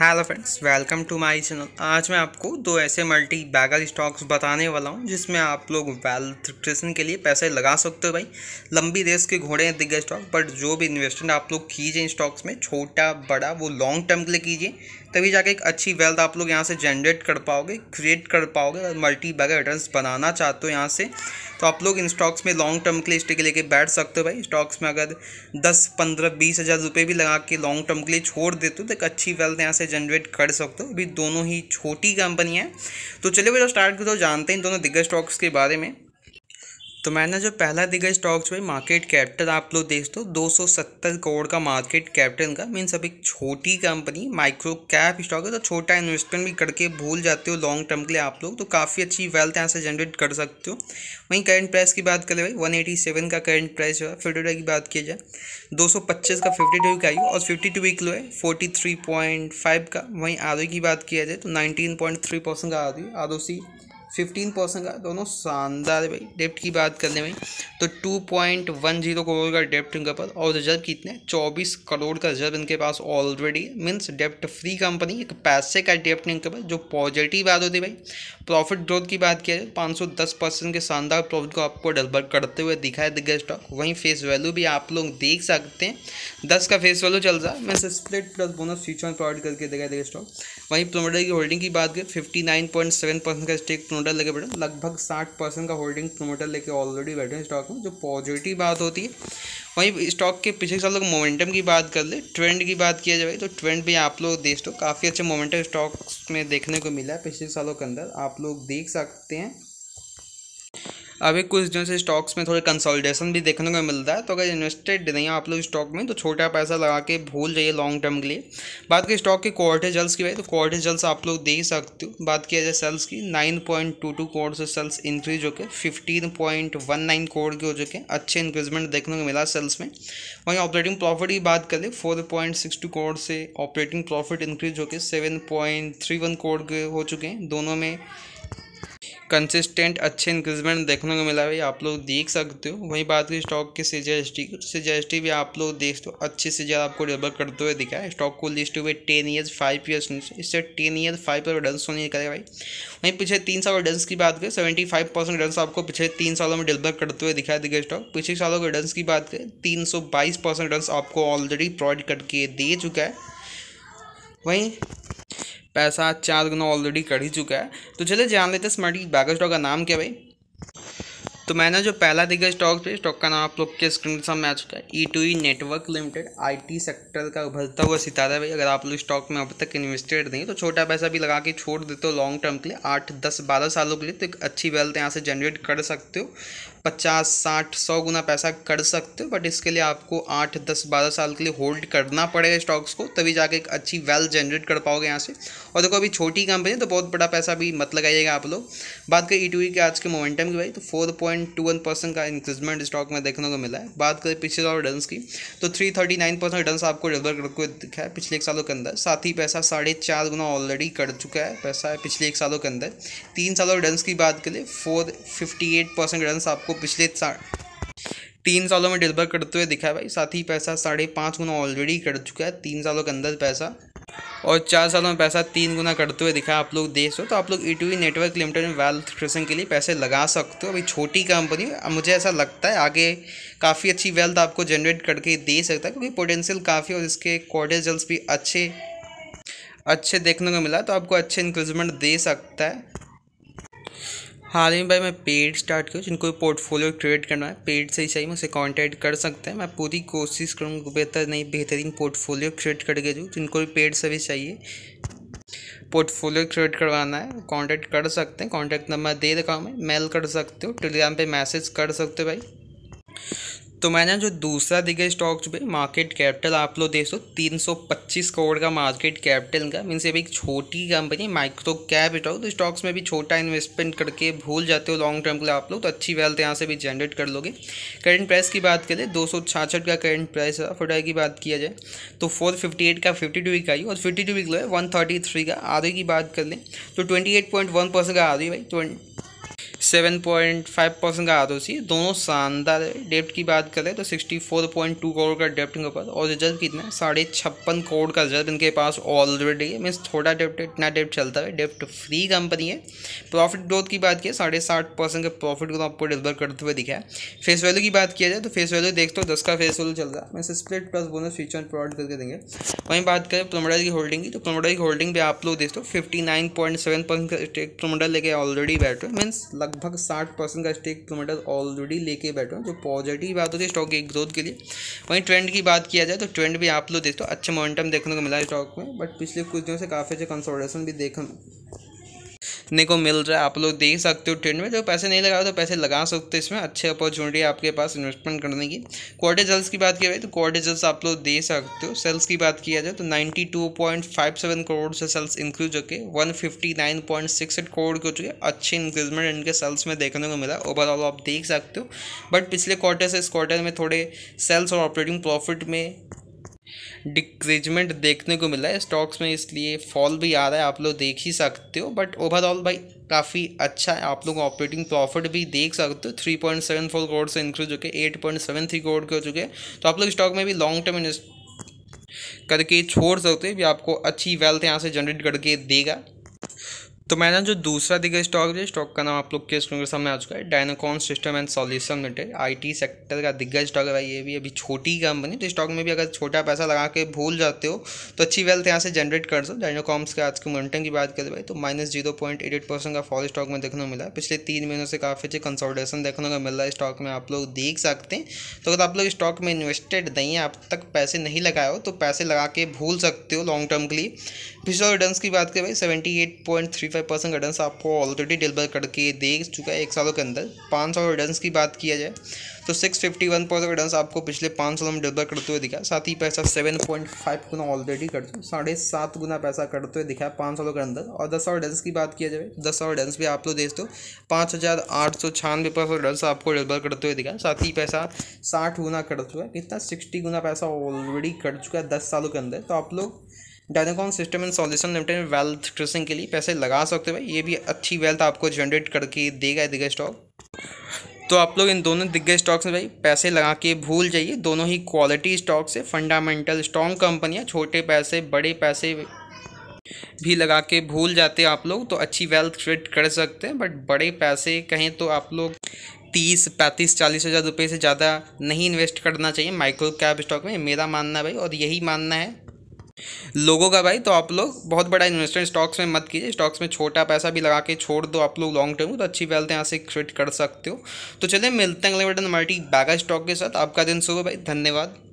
hello friends welcome to my channel आज मैं आपको दो ऐसे मल्टी बैगर स्टॉक्स बताने वाला हूं जिसमें आप लोग वेल्थ क्रिएशन के लिए पैसे लगा सकते हो भाई लंबी रेस के घोड़े हैं दिग्गज स्टॉक बट जो भी इन्वेस्टमेंट आप लोग कीजिए इन स्टॉक्स में छोटा बड़ा वो लॉन्ग टर्म के लिए कीजिए तभी जाके एक अच्छी वेल्थ आप लोग यहाँ से जनरेट कर पाओगे क्रिएट कर पाओगे और मल्टी बैगर रिटर्न बनाना चाहते हो यहाँ से तो आप लोग इन स्टॉक्स में लॉन्ग टर्म के लिए स्टे के लेके बैठ सकते हो भाई स्टॉक्स में अगर दस पंद्रह बीस हज़ार रुपये भी लगा के लॉन्ग टर्म के लिए छोड़ देते हो तो एक अच्छी वेल्थ यहाँ से जनरेट कर सकते हो अभी दोनों ही छोटी कंपनियाँ हैं तो चलिए बेटा स्टार्ट करते हो जानते हैं दोनों दिग्गज स्टॉक्स के बारे में तो मैंने जो पहला दिखा स्टॉक्स भाई मार्केट कैपिटल आप लोग देख दो दो सौ सत्तर करोड़ का मार्केट कैपिटल का मीन्स अब एक छोटी कंपनी माइक्रो कैप स्टॉक है तो छोटा इन्वेस्टमेंट भी करके भूल जाते हो लॉन्ग टर्म के लिए आप लोग तो काफ़ी अच्छी वेल्थ यहाँ से जनरेट कर सकते हो वहीं करंट प्राइस की बात करें भाई वन एटी सेवन का करंट प्राइस जो है फिफ्टी की बात किया जाए दो सौ पच्चीस का फिफ्टी टू का आई और फिफ्टी टू वीक लो है फोर्टी थ्री पॉइंट फाइव का वहीं आर की बात किया जाए तो नाइनटीन पॉइंट थ्री परसेंट का R R O C fifteen percent का दोनों शानदार है भाई डेप्ट की बात कर में भाई तो two point one zero crore का डेप्ट इनके पास और रिजर्व कितने चौबीस करोड़ का रिजर्व इनके पास ऑलरेडी मीन्स डेप्ट फ्री कंपनी एक पैसे का डेप्ट इनके पास जो पॉजिटिव बात होती है भाई प्रॉफिट ग्रोथ की बात किया जाए पाँच सौ दस परसेंट के शानदार प्रॉफिट को आपको डलबर करते हुए दिखाया दिग्गज स्टॉक वहीं फेस वैल्यू भी आप लोग देख सकते हैं दस का फेस वैल्यू चल रहा है मैं split plus bonus future provide करके दिखाया देगा स्टॉक वहीं प्रोमोटर की होल्डिंग की बात करें fifty nine point seven percent का स्टेक प्रोमोटर प्रोमोटर लेके बैठे लगभग साठ परसेंट का होल्डिंग प्रोमोटर लेके ऑलरेडी बैठे हैं स्टॉक में जो पॉजिटिव बात होती है वहीं स्टॉक के पिछले साल लोग मोमेंटम की बात कर ले ट्रेंड की बात किया जाए तो ट्रेंड भी आप लोग देख दो काफ़ी अच्छे मोमेंटम स्टॉक्स में देखने को मिला है पिछले सालों के अंदर आप लोग देख सकते हैं अभी कुछ दिनों से स्टॉक्स में थोड़े कंसोलिडेशन भी देखने को मिलता है तो अगर इन्वेस्टेड नहीं आप लोग स्टॉक में तो छोटा पैसा लगा के भूल जाइए लॉन्ग टर्म के लिए बात की स्टॉक के क्वार्टर जल्स की भाई तो क्वार्टर जल्स आप लोग देख सकते हो बात किया जाए सेल्स की nine point two two crore से सेल्स इंक्रीज होकर fifteen point one nine crore के हो चुके अच्छे इंक्रीजमेंट देखने को मिला सेल्स में वहीं ऑपरेटिंग प्रॉफिट की बात करें four point six two crore से ऑपरेटिंग प्रॉफिट इंक्रीज होकर seven point three one crore के हो चुके हैं दोनों में कंसिस्टेंट अच्छे इंक्रीजमेंट देखने को मिला भाई आप लोग देख सकते हो वहीं बात की स्टॉक के सीजीएसटी की सीजीएसटी भी आप लोग देख सकते हो अच्छे से ज़्यादा आपको डेवलप करते हुए दिखा है स्टॉक को लिस्ट हुए टेन ईयर्स फाइव ईयर्स इससे टेन ईयर फाइव पर रिटर्न होने करेगा भाई वहीं पिछले तीन साल रिटर्न की बात करें सेवेंटी फाइव परसेंट रिटर्न आपको पिछले तीन सालों में डेवलप करते हुए दिखाई देगा स्टॉक पिछले सालों के रिटर्न की बात करें तीन सौ बाईस परसेंट रिटर्न आपको ऑलरेडी प्रोवाइड करके दे चुका है वहीं पैसा चार गुना ऑलरेडी कर ही चुका है तो चले जान लेते हैं स्मार्टी बैगर स्टॉक का नाम क्या भाई तो मैंने जो पहला दिग्गज स्टॉक थे स्टॉक का नाम आप लोग के स्क्रीन के सामने आ चुका है E two E network limited IT sector का उभरता हुआ सितारा है भाई अगर आप लोग स्टॉक में अब तक इन्वेस्टेड नहीं तो छोटा पैसा भी लगा के छोड़ देते हो लॉन्ग टर्म के लिए आठ दस बारह सालों के लिए तो एक अच्छी वेल्थ यहाँ से जनरेट कर सकते हो पचास साठ सौ गुना पैसा कर सकते हो बट इसके लिए आपको आठ दस बारह साल के लिए होल्ड करना पड़ेगा स्टॉक्स को तभी जाके एक अच्छी वेल्थ जनरेट कर पाओगे यहाँ से और देखो अभी छोटी कंपनी तो बहुत बड़ा पैसा भी मत लगाइएगा आप लोग बात करें ई e e के आज के मोमेंटम की भाई तो four point two one percent का इंक्रीजमेंट स्टॉक में देखने को मिला है बात करें पिछले साल रिटर्न की तो three thirty nine percent return आपको डिलीवर करते दिखा है पिछले एक सालों के अंदर साथ ही पैसा साढ़े चार गुना ऑलरेडी कर चुका है पैसा पिछले एक सालों के अंदर तीन सालों रिटर्न की बात करें four fifty eight percent return आपको पिछले तीन सालों में डिलीवर करते हुए दिखा है भाई साथ ही पैसा साढ़े पाँच गुना ऑलरेडी कर चुका है तीन सालों के अंदर पैसा और चार सालों में पैसा तीन गुना करते हुए दिखा आप लोग देख सो तो आप लोग ई टी नेटवर्क लिमिटेड में वेल्थ क्रिएशन के लिए पैसे लगा सकते हो अभी छोटी कंपनी मुझे ऐसा लगता है आगे काफ़ी अच्छी वेल्थ आपको जनरेट करके दे सकता है क्योंकि पोटेंशियल काफ़ी और इसके क्वार्टर भी अच्छे अच्छे देखने को मिला तो आपको अच्छे इंक्रीजमेंट दे सकता है हाल ही में भाई मैं पेड स्टार्ट किया जिनको पोर्टफोलियो क्रिएट करना है पेड से ही चाहिए मुझसे कांटेक्ट कर सकते हैं मैं पूरी कोशिश करूँगा बेहतर नहीं बेहतरीन पोर्टफोलियो क्रिएट करके दूँ जिनको भी पेड सर्विस चाहिए पोर्टफोलियो क्रिएट करवाना है कांटेक्ट कर सकते हैं कांटेक्ट नंबर दे रखा हूँ मैं मेल कर सकते हो टेलीग्राम पे मैसेज कर सकते हो भाई तो मैंने जो दूसरा दिग्गज स्टॉक जो भी मार्केट कैपिटल आप लोग देख सो तीन सौ पच्चीस करोड़ का मार्केट कैपिटल का मीन्स ये भी एक छोटी कंपनी माइक्रो कैप स्टॉक तो स्टॉक्स में भी छोटा इन्वेस्टमेंट करके भूल जाते हो लॉन्ग टर्म के लिए आप लोग तो अच्छी वेल्थ यहाँ से भी जनरेट कर लोगे करंट प्राइस की बात करें दो सौ छाछठ का करंट प्राइस है की बात किया जाए तो फोर फिफ्टी एट का फिफ्टी टू आई और फिफ्टी टू इकलो है वन थर्टी थ्री का आधे की बात कर लें तो twenty eight point one percent का आधे भाई सेवन पॉइंट फाइव परसेंट का आर उसी सी दोनों शानदार है डेप्ट की बात करें तो sixty four point two crore का डेप्ट इनके पास और रिजर्व कितना है साढ़े छप्पन करोड़ का रिजर्व इनके पास ऑलरेडी है मीन्स थोड़ा डेप्ट इतना डेप्ट चलता है डेप्ट फ्री कंपनी है प्रॉफिट ग्रोथ की बात की साढ़े साठ परसेंट का प्रॉफिट ग्रोथ तो आपको डिलीवर करते हुए दिखा है फेस वैल्यू की बात किया जाए तो फेस वैल्यू देखते हो दस का फेस वैल्यू चल रहा है मैं split plus bonus feature provide करके देंगे वहीं बात करें प्रोमोडर की होल्डिंग की तो प्रोमोडर की होल्डिंग भी आप लोग देखते हो fifty nine point seven percent का प्रोमोडर लेके ऑलरेडी बैठे मीन्स लग लगभग साठ परसेंट का स्टेक प्रोमोटर ऑलरेडी लेके बैठे हो जो पॉजिटिव बात होती है स्टॉक की ग्रोथ के लिए वहीं ट्रेंड की बात किया जाए तो ट्रेंड भी आप लोग देखते हो अच्छा मोमेंटम देखने को मिला है स्टॉक में बट पिछले कुछ दिनों से काफ़ी अच्छे कंसोल्टेशन भी देखने देखने को मिल रहा है आप लोग देख सकते हो ट्रेंड में जो पैसे नहीं लगा तो पैसे लगा सकते हो इसमें अच्छे अपॉर्चुनिटी आपके पास इन्वेस्टमेंट करने की क्वार्टर जल्स की बात की जाए तो क्वार्टर जल्स आप लोग दे सकते हो सेल्स की बात किया जाए तो ninety two point five seven crore से सेल्स इंक्रीज होकर one fifty nine point six eight crore के हो चुके अच्छे इंक्रीजमेंट इनके सेल्स में देखने को मिला ओवरऑल आप देख सकते हो बट पिछले क्वार्टर से इस क्वार्टर में थोड़े सेल्स और ऑपरेटिंग प्रॉफिट में डिक्रेजमेंट देखने को मिला है स्टॉक्स में इसलिए फॉल भी आ रहा है आप लोग देख ही सकते हो बट ओवरऑल भाई काफ़ी अच्छा है आप लोग ऑपरेटिंग प्रॉफिट भी देख सकते हो three point seven four crore से इंक्रीज गए eight point seven three crore के हो चुके हैं तो आप लोग स्टॉक में भी लॉन्ग टर्म इन्वेस्ट करके छोड़ सकते हो भी आपको अच्छी वेल्थ यहाँ से जनरेट करके देगा तो मैंने जो दूसरा दिग्गज स्टॉक है स्टॉक का नाम आप लोग के स्क्रीन के सामने आ चुका है Dynacon system and solution limited IT sector का दिग्गज स्टॉक है ये भी अभी छोटी कंपनी तो स्टॉक में भी अगर छोटा पैसा लगा के भूल जाते हो तो अच्छी वेल्थ यहाँ से जनरेट कर दो डायनाकॉम्स के आज के मोमेंटम की बात करें भाई तो minus zero point eight eight percent का फॉल स्टॉक में देखने को मिला पिछले तीन महीनों से काफ़ी अच्छी कंसोल्टेशन देखने को मिल रहा है स्टॉक में आप लोग देख सकते हैं तो अगर आप लोग स्टॉक में इन्वेस्टेड नहीं है आप तक पैसे नहीं लगाए हो तो पैसे लगा के भूल सकते हो लॉन्ग टर्म के लिए पिछले रिटर्न की बात करें भाई seventy eight point three five percent guidance आपको ऑलरेडी डिलीवर करके दे चुका है एक सालों के अंदर पाँच सौ गाइडेंस की बात किया जाए तो six fifty one percent guidance आपको पिछले पाँच सालों में डिलीवर करते हुए दिखा साथ ही पैसा सेवन पॉइंट फाइव गुना ऑलरेडी कर दो साढ़े सात गुना पैसा करते हुए दिखा पाँच सालों के अंदर और दस सौ गाइडेंस की बात किया जाए दस सौ गाइडेंस भी आप लोग देख दो पाँच हज़ार आठ सौ छियानवे परसेंट गाइडेंस आपको डिलीवर करते हुए दिखा साथ ही पैसा साठ गुना कर चुका है कितना सिक्सटी गुना पैसा ऑलरेडी कर चुका है दस सालों के अंदर तो आप लोग Dynacon system and solution limited में वेल्थ क्रिसिंग के लिए पैसे लगा सकते हो भाई ये भी अच्छी वेल्थ आपको जनरेट करके देगा दिग्गज स्टॉक तो आप लोग इन दोनों दिग्गज स्टॉक्स में भाई पैसे लगा के भूल जाइए दोनों ही क्वालिटी स्टॉक्स है फंडामेंटल स्ट्रॉन्ग कंपनियाँ छोटे पैसे बड़े पैसे भी लगा के भूल जाते हैं आप लोग तो अच्छी वेल्थ क्रिएट कर सकते हैं बट बड़े पैसे कहें तो आप लोग तीस पैंतीस चालीस हज़ार रुपये से ज़्यादा नहीं इन्वेस्ट करना चाहिए माइक्रो कैप स्टॉक में मेरा मानना है भाई और यही मानना है लोगों का भाई तो आप लोग बहुत बड़ा इन्वेस्टमेंट स्टॉक्स में मत कीजिए स्टॉक्स में छोटा पैसा भी लगा के छोड़ दो आप लोग लॉन्ग टर्म तो अच्छी वेल्थ यहाँ से क्रिएट कर सकते हो तो चलिए मिलते हैं अगले बटन मल्टी बैगा स्टॉक के साथ आपका दिन सुबह भाई धन्यवाद